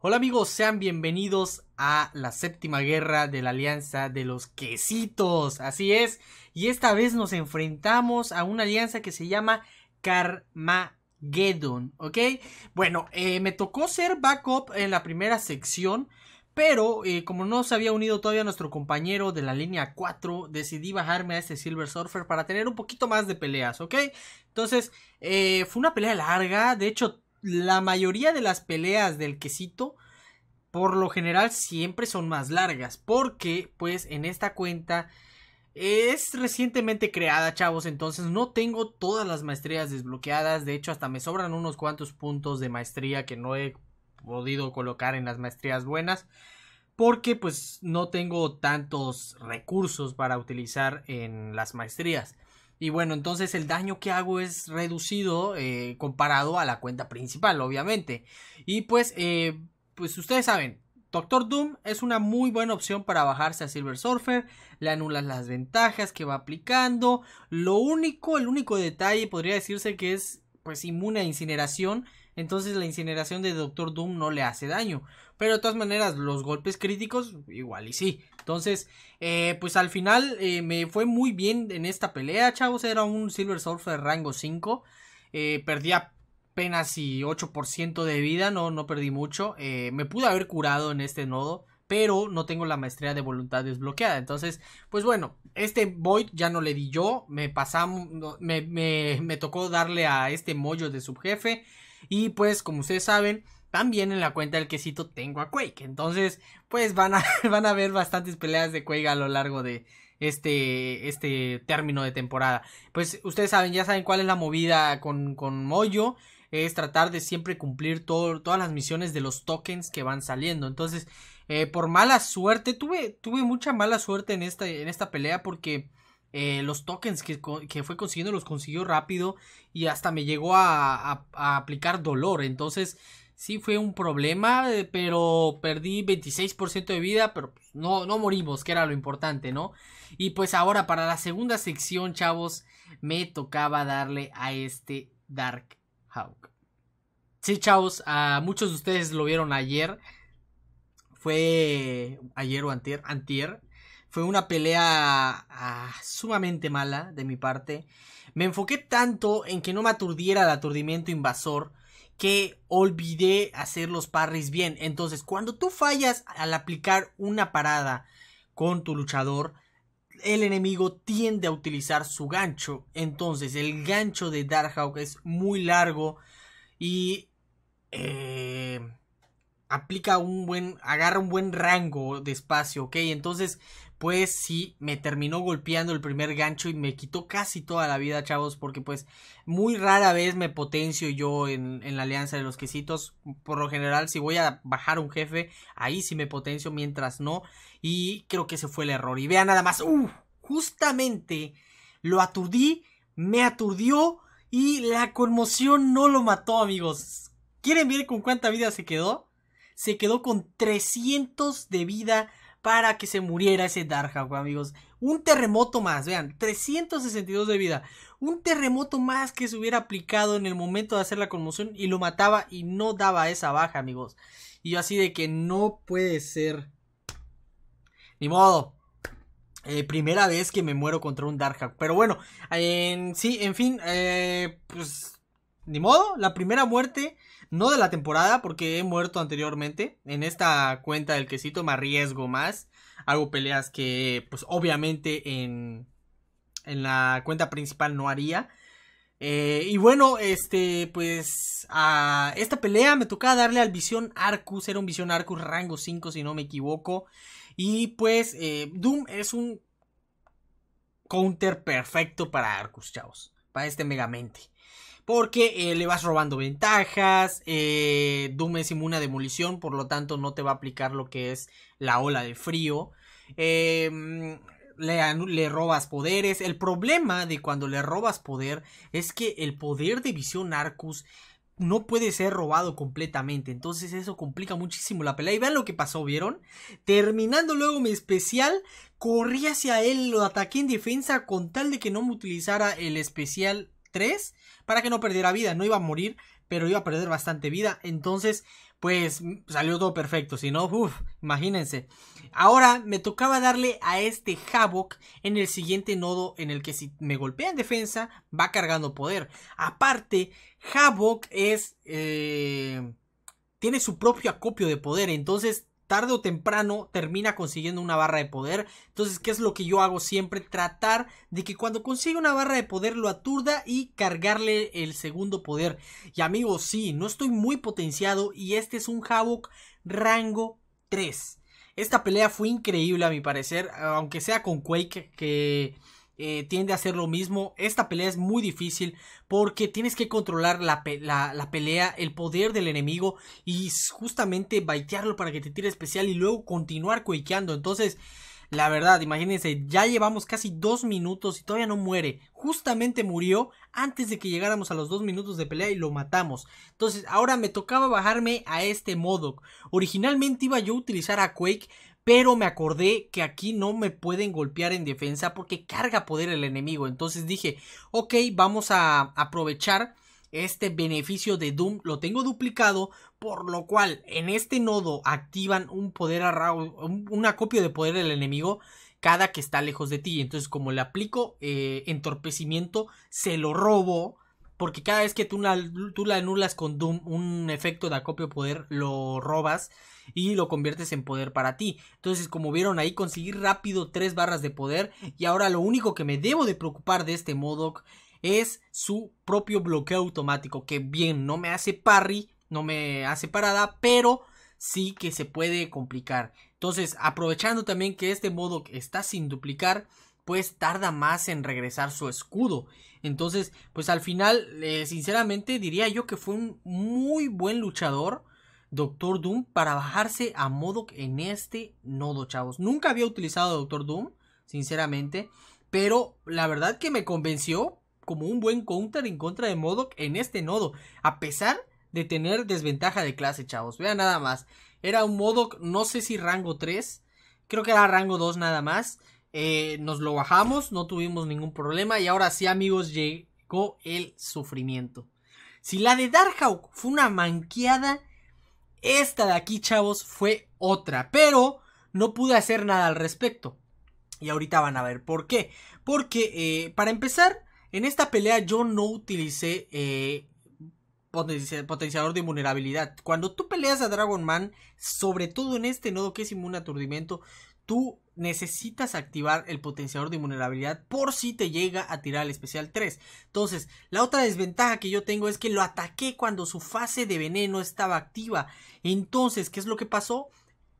Hola amigos, sean bienvenidos a la séptima guerra de la Alianza de los Quesitos. Así es, y esta vez nos enfrentamos a una alianza que se llama Carmageddon, ¿ok? Bueno, eh, me tocó ser backup en la primera sección, pero eh, como no se había unido todavía nuestro compañero de la línea 4, decidí bajarme a este Silver Surfer para tener un poquito más de peleas, ¿ok? Entonces, eh, fue una pelea larga, de hecho la mayoría de las peleas del quesito por lo general siempre son más largas porque pues en esta cuenta es recientemente creada chavos entonces no tengo todas las maestrías desbloqueadas de hecho hasta me sobran unos cuantos puntos de maestría que no he podido colocar en las maestrías buenas porque pues no tengo tantos recursos para utilizar en las maestrías y bueno, entonces el daño que hago es reducido eh, comparado a la cuenta principal, obviamente. Y pues, eh, pues ustedes saben, Doctor Doom es una muy buena opción para bajarse a Silver Surfer, le anulas las ventajas que va aplicando. Lo único, el único detalle podría decirse que es pues inmune a incineración, entonces la incineración de Doctor Doom no le hace daño. Pero de todas maneras, los golpes críticos, igual y sí. Entonces, eh, pues al final eh, me fue muy bien en esta pelea, chavos. Era un Silver Surfer rango 5. Eh, perdía apenas y 8% de vida, no, no perdí mucho. me pude haber curado en este nodo pero no tengo la maestría de voluntad desbloqueada. Entonces, pues bueno, este Void ya no le di yo, me pasamos, me, me tocó darle a este mollo de subjefe. Y pues, como ustedes saben, también en la cuenta del quesito tengo a Quake. Entonces, pues van a, van a ver bastantes peleas de Quake a lo largo de este, este término de temporada. Pues ustedes saben, ya saben cuál es la movida con, con Moyo. Es tratar de siempre cumplir todas las misiones de los tokens que van saliendo. Entonces, eh, por mala suerte, tuve, tuve mucha mala suerte en esta, en esta pelea porque eh, los tokens que, fue consiguiendo los consiguió rápido y hasta me llegó a, aplicar dolor. Entonces, sí fue un problema, eh, pero perdí 26% de vida, pero pues, no, no morimos, que era lo importante, ¿no? Y pues ahora para la segunda sección, chavos, me tocaba darle a este Dark Hawk. Sí, chavos, a muchos de ustedes lo vieron ayer. Fue ayer o antier, antier fue una pelea ah, sumamente mala de mi parte. Me enfoqué tanto en que no me aturdiera el aturdimiento invasor que olvidé hacer los parries bien. Entonces, cuando tú fallas al aplicar una parada con tu luchador, el enemigo tiende a utilizar su gancho. Entonces, el gancho de Darkhawk es muy largo y eh, aplica un buen, agarra un buen rango de espacio, ¿ok? Entonces, pues sí, me terminó golpeando el primer gancho y me quitó casi toda la vida, chavos, porque pues muy rara vez me potencio yo en, la alianza de los quesitos. Por lo general, si voy a bajar un jefe, ahí sí me potencio, mientras no. Y creo que ese fue el error. Y vea nada más, uh, justamente lo aturdí, me aturdió y la conmoción no lo mató, amigos. ¿Quieren ver con cuánta vida se quedó? Se quedó con 300 de vida para que se muriera ese Darkhawk, amigos. Un terremoto más, vean, 362 de vida. Un terremoto más que se hubiera aplicado en el momento de hacer la conmoción y lo mataba y no daba esa baja, amigos. Y yo así de que no puede ser. Ni modo. Eh, primera vez que me muero contra un Darkhawk. Pero bueno, sí, en fin, eh, pues ni modo, la primera muerte, no de la temporada, porque he muerto anteriormente. En esta cuenta del quesito toma riesgo más. Hago peleas que, pues obviamente en, la cuenta principal no haría. Eh, y bueno, este, pues a esta pelea me tocaba darle al Visión Arcus. Era un Visión Arcus rango 5, si no me equivoco. Y pues eh, Doom es un counter perfecto para Arcus, chavos. Para este Megamente porque eh, le vas robando ventajas, eh, Doom es inmune demolición, por lo tanto no te va a aplicar lo que es la ola de frío. Em, le, le, robas poderes. El problema de cuando le robas poder es que el poder de visión Arcus no puede ser robado completamente. Entonces eso complica muchísimo la pelea. Y vean lo que pasó, ¿vieron? Terminando luego mi especial, corrí hacia él, lo ataqué en defensa con tal de que no me utilizara el especial para que no perdiera vida. No iba a morir, pero iba a perder bastante vida. Entonces, pues mm, salió todo perfecto. Si no, uff, imagínense. Ahora me tocaba darle a este Havok en el siguiente nodo en el que si me golpea en defensa, va cargando poder. Aparte, Havok es... Eh, tiene su propio acopio de poder, entonces tarde o temprano termina consiguiendo una barra de poder. Entonces, ¿qué es lo que yo hago siempre? Tratar de que cuando consiga una barra de poder lo aturda y cargarle el segundo poder. Y amigos, sí, no estoy muy potenciado y este es un Havoc rango 3. Esta pelea fue increíble a mi parecer, aunque sea con Quake que... Eh, tiende a hacer lo mismo. Esta pelea es muy difícil porque tienes que controlar la, pelea, el poder del enemigo y justamente baitearlo para que te tire especial y luego continuar quakeando Entonces, la verdad, imagínense, ya llevamos casi dos minutos y todavía no muere. Justamente murió antes de que llegáramos a los dos minutos de pelea y lo matamos. Entonces, ahora me tocaba bajarme a este modo Originalmente iba yo a utilizar a Quake, pero me acordé que aquí no me pueden golpear en defensa porque carga poder el enemigo. Entonces dije, ok, vamos a aprovechar este beneficio de Doom. Lo tengo duplicado, por lo cual en este nodo activan un poder Una copia de poder del enemigo cada que está lejos de ti. Entonces como le aplico eh, entorpecimiento, se lo robo porque cada vez que tú la, anulas con Doom un efecto de acopio poder, lo robas y lo conviertes en poder para ti. Entonces, como vieron ahí, conseguí rápido tres barras de poder y ahora lo único que me debo de preocupar de este Modoc es su propio bloqueo automático, que bien, no me hace parry, no me hace parada, pero sí que se puede complicar. Entonces, aprovechando también que este Modoc está sin duplicar, pues tarda más en regresar su escudo. Entonces, pues al final, eh, sinceramente diría yo que fue un muy buen luchador. Doctor Doom para bajarse a Modok en este nodo, chavos. Nunca había utilizado Doctor Doom, sinceramente. Pero la verdad que me convenció como un buen counter en contra de Modok en este nodo. A pesar de tener desventaja de clase, chavos. Vean nada más. Era un Modok, no sé si rango 3. Creo que era rango 2 nada más. Eh, nos lo bajamos, no tuvimos ningún problema y ahora sí amigos llegó el sufrimiento. Si la de Darkhawk fue una manqueada, esta de aquí chavos fue otra, pero no pude hacer nada al respecto. Y ahorita van a ver por qué. Porque eh, para empezar, en esta pelea yo no utilicé eh, potenciador de vulnerabilidad. Cuando tú peleas a Dragon Man, sobre todo en este nodo que es inmune aturdimiento, tú necesitas activar el potenciador de vulnerabilidad. por si te llega a tirar el especial 3. Entonces, la otra desventaja que yo tengo es que lo ataqué cuando su fase de veneno estaba activa. Entonces, ¿qué es lo que pasó?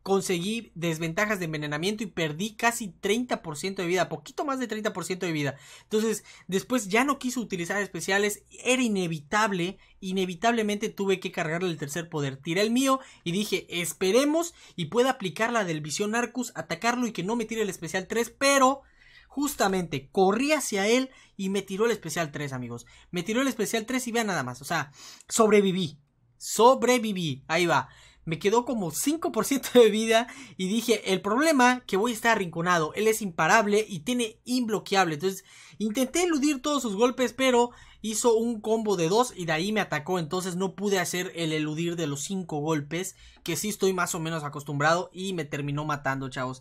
conseguí desventajas de envenenamiento y perdí casi 30% de vida, poquito más de 30% de vida. Entonces, después ya no quiso utilizar especiales, era inevitable, inevitablemente tuve que cargarle el tercer poder. Tiré el mío y dije, esperemos y pueda aplicar la del Visión Arcus, atacarlo y que no me tire el especial 3, pero justamente corrí hacia él y me tiró el especial 3, amigos. Me tiró el especial 3 y vea nada más, o sea, sobreviví. Sobreviví, ahí va me quedó como 5% de vida y dije, el problema que voy a estar arrinconado, él es imparable y tiene imbloqueable. Entonces, intenté eludir todos sus golpes, pero hizo un combo de dos y de ahí me atacó. Entonces no pude hacer el eludir de los cinco golpes, que sí estoy más o menos acostumbrado y me terminó matando, chavos.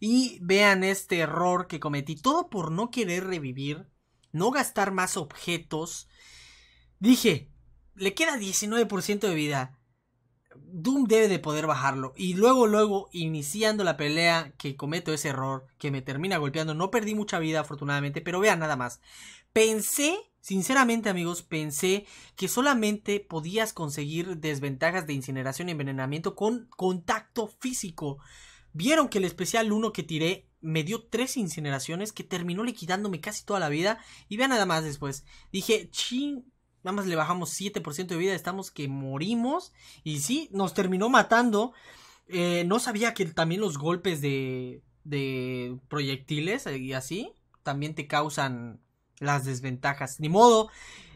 Y vean este error que cometí, todo por no querer revivir, no gastar más objetos. Dije, le queda 19% de vida. Doom debe de poder bajarlo. Y luego, luego, iniciando la pelea, que cometo ese error, que me termina golpeando. No perdí mucha vida, afortunadamente, pero vean nada más. Pensé, sinceramente amigos, pensé que solamente podías conseguir desventajas de incineración y envenenamiento con contacto físico. Vieron que el especial 1 que tiré me dio tres incineraciones que terminó liquidándome casi toda la vida. Y vean nada más después. Dije, ching, Nada más le bajamos 7% de vida, estamos que morimos. Y sí, nos terminó matando. Eh, no sabía que también los golpes de, de proyectiles eh, y así también te causan las desventajas. Ni modo,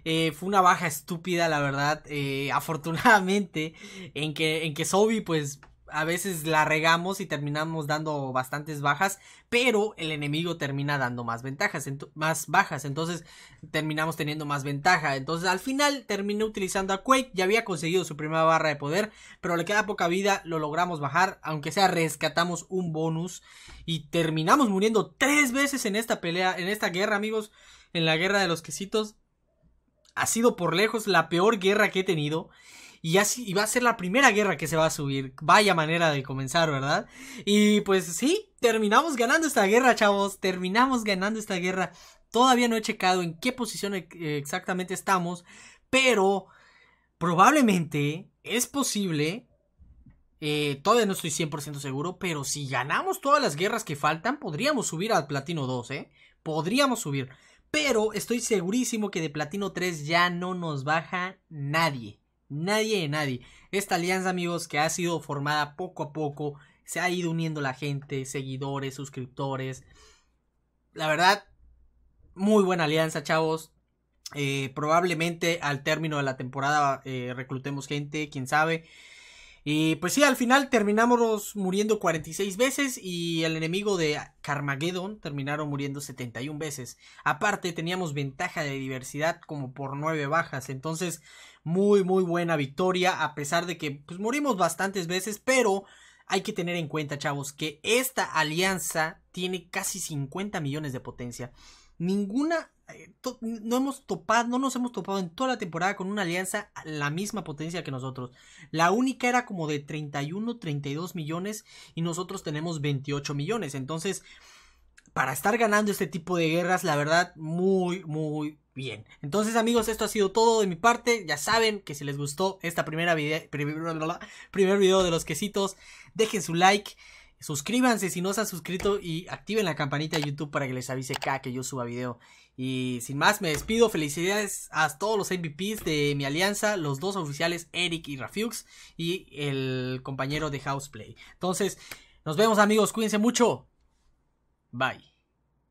eh, fue una baja estúpida, la verdad. afortunadamente, en que, en que Sobi, pues a veces la regamos y terminamos dando bastantes bajas, pero el enemigo termina dando más ventajas, más bajas, entonces terminamos teniendo más ventaja. Entonces al final terminé utilizando a Quake, ya había conseguido su primera barra de poder, pero le queda poca vida, lo logramos bajar, aunque sea rescatamos un bonus y terminamos muriendo tres veces en esta pelea, en esta guerra, amigos, en la guerra de los quesitos. Ha sido por lejos la peor guerra que he tenido y, así va a ser la primera guerra que se va a subir. Vaya manera de comenzar, ¿verdad? Y pues sí, terminamos ganando esta guerra, chavos. Terminamos ganando esta guerra. Todavía no he checado en qué posición eh, exactamente estamos, pero probablemente es posible eh, todavía no estoy 100% seguro, pero si ganamos todas las guerras que faltan, podríamos subir al Platino 2, ¿eh? Podríamos subir. Pero estoy segurísimo que de Platino 3 ya no nos baja nadie nadie de nadie. Esta alianza, amigos, que ha sido formada poco a poco, se ha ido uniendo la gente, seguidores, suscriptores. La verdad, muy buena alianza, chavos. Eh, probablemente al término de la temporada eh, reclutemos gente, quién sabe. Y pues sí, al final terminamos muriendo 46 veces y el enemigo de Carmageddon terminaron muriendo 71 veces. Aparte teníamos ventaja de diversidad como por 9 bajas, entonces muy muy buena victoria a pesar de que pues morimos bastantes veces, pero hay que tener en cuenta, chavos, que esta alianza tiene casi 50 millones de potencia. Ninguna eh, no hemos topado, no nos hemos topado en toda la temporada con una alianza la misma potencia que nosotros. La única era como de 31, 32 millones y nosotros tenemos 28 millones. Entonces, para estar ganando este tipo de guerras, la verdad, muy, muy bien. Entonces, amigos, esto ha sido todo de mi parte. Ya saben que si les gustó esta primera video, primer video de los quesitos, dejen su like. Suscríbanse si no se han suscrito y activen la campanita de YouTube para que les avise cada que yo suba video. Y sin más, me despido. Felicidades a todos los MVPs de mi alianza, los dos oficiales, Eric y Rafiux, y el compañero de Houseplay. Entonces, nos vemos amigos, cuídense mucho. Bye.